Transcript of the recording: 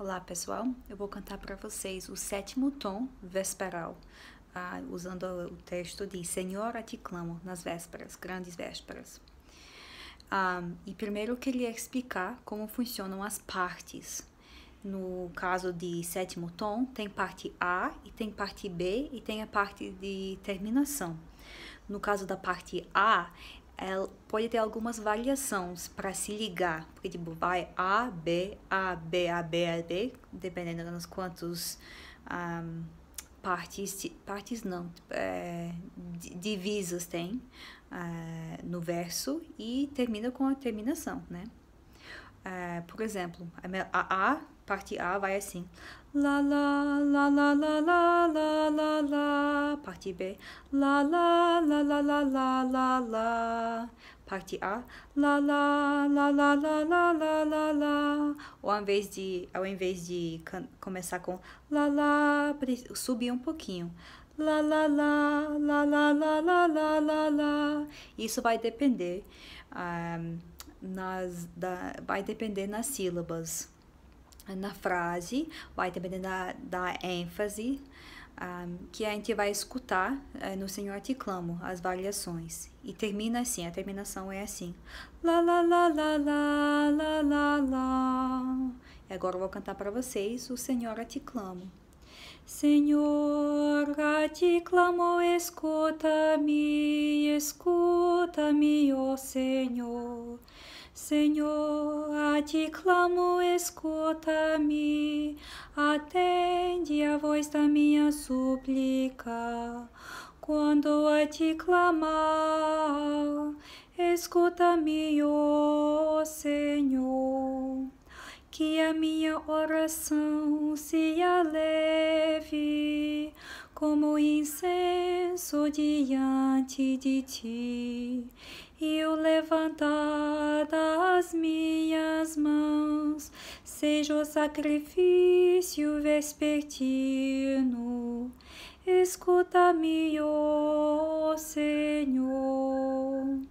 Olá pessoal, eu vou cantar para vocês o sétimo tom vesperal, ah, usando o texto de Senhora te clamo nas vésperas, grandes vésperas. Ah, e primeiro eu queria explicar como funcionam as partes. No caso de sétimo tom, tem parte A e tem parte B e tem a parte de terminação. No caso da parte A, ela é, pode ter algumas variações para se ligar, porque tipo vai A, B, A, B, A, B, A, B, dependendo das quantos um, partes, partes não, tipo, é, divisas tem é, no verso e termina com a terminação, né? É, por exemplo, a, a, parte A vai assim, lá, lá, lá, lá, parte B, la la la la la la la la. Parte A, la la la la la la la la la. Ou ao invés de, ao invés de começar com la la, subir um pouquinho. La la la la la la la la la la. Isso vai depender um, nas, da, vai depender nas sílabas na frase, vai depender da, da ênfase, um, que a é gente vai escutar uh, no Senhor te clamo as variações e termina assim a terminação é assim la lá lá lá lá lá lá lá e agora eu vou cantar para vocês o Senhor te clamo Senhor, a ti clamo, escuta-me, escuta-me, ó oh Senhor. Senhor, a ti clamo, escuta-me, atende a voz da minha súplica. Quando a ti clamar, escuta-me, ó oh Senhor que a minha oração se aleve como incenso diante de ti, e o levantar das minhas mãos seja o sacrifício vespertino. Escuta-me, ó oh Senhor.